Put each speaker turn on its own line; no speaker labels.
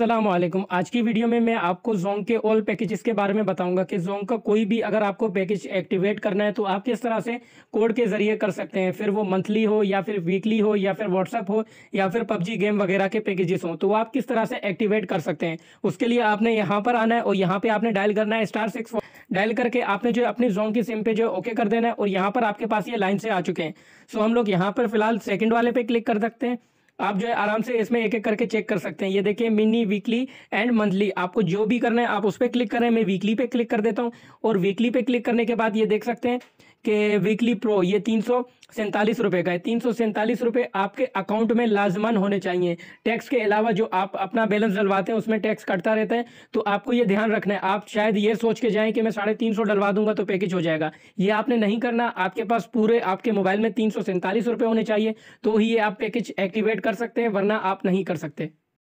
असलम आज की वीडियो में मैं आपको जोंग के ऑल पैकेजेस के बारे में बताऊंगा कि जोंग का कोई भी अगर आपको पैकेज एक्टिवेट करना है तो आप किस तरह से कोड के ज़रिए कर सकते हैं फिर वो मंथली हो या फिर वीकली हो या फिर व्हाट्सअप हो या फिर पबजी गेम वगैरह के पैकेजेस हो तो आप किस तरह से एक्टिवेट कर सकते हैं उसके लिए आपने यहाँ पर आना है और यहाँ पर आपने डायल करना है स्टार सिक्स डायल करके आपने जो अपने जोंग की सिम पे जो ओके कर देना है और यहाँ पर आपके पास ये लाइन से आ चुके हैं सो हम लोग यहाँ पर फिलहाल सेकेंड वाले पे क्लिक कर सकते हैं आप जो है आराम से इसमें एक एक करके चेक कर सकते हैं ये देखिए मिनी वीकली एंड मंथली आपको जो भी करना है आप उस पर क्लिक करें मैं वीकली पे क्लिक कर देता हूं और वीकली पे क्लिक करने के बाद ये देख सकते हैं के वीकली प्रो ये तीन सौ सैंतालीस रुपये का है तीन सौ सैंतालीस रुपये आपके अकाउंट में लाजमन होने चाहिए टैक्स के अलावा जो आप अपना बैलेंस डलवाते हैं उसमें टैक्स कटता रहता है तो आपको ये ध्यान रखना है आप शायद ये सोच के जाएं कि मैं साढ़े तीन सौ डलवा दूंगा तो पैकेज हो जाएगा ये आपने नहीं करना आपके पास पूरे आपके मोबाइल में तीन सौ सैंतालीस रुपये होने चाहिए तो ही ये आप पैकेज एक्टिवेट कर सकते हैं वरना आप नहीं कर सकते